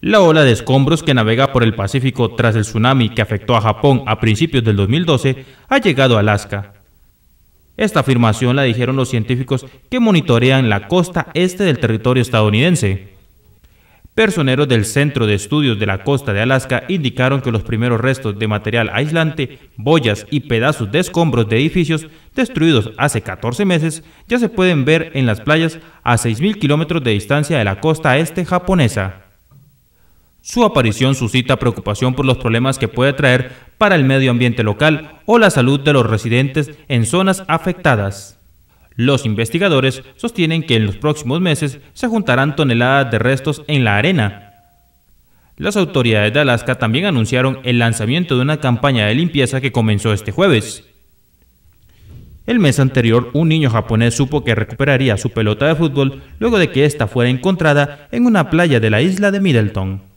La ola de escombros que navega por el Pacífico tras el tsunami que afectó a Japón a principios del 2012 ha llegado a Alaska. Esta afirmación la dijeron los científicos que monitorean la costa este del territorio estadounidense. Personeros del Centro de Estudios de la Costa de Alaska indicaron que los primeros restos de material aislante, boyas y pedazos de escombros de edificios destruidos hace 14 meses ya se pueden ver en las playas a 6.000 kilómetros de distancia de la costa este japonesa. Su aparición suscita preocupación por los problemas que puede traer para el medio ambiente local o la salud de los residentes en zonas afectadas. Los investigadores sostienen que en los próximos meses se juntarán toneladas de restos en la arena. Las autoridades de Alaska también anunciaron el lanzamiento de una campaña de limpieza que comenzó este jueves. El mes anterior, un niño japonés supo que recuperaría su pelota de fútbol luego de que esta fuera encontrada en una playa de la isla de Middleton.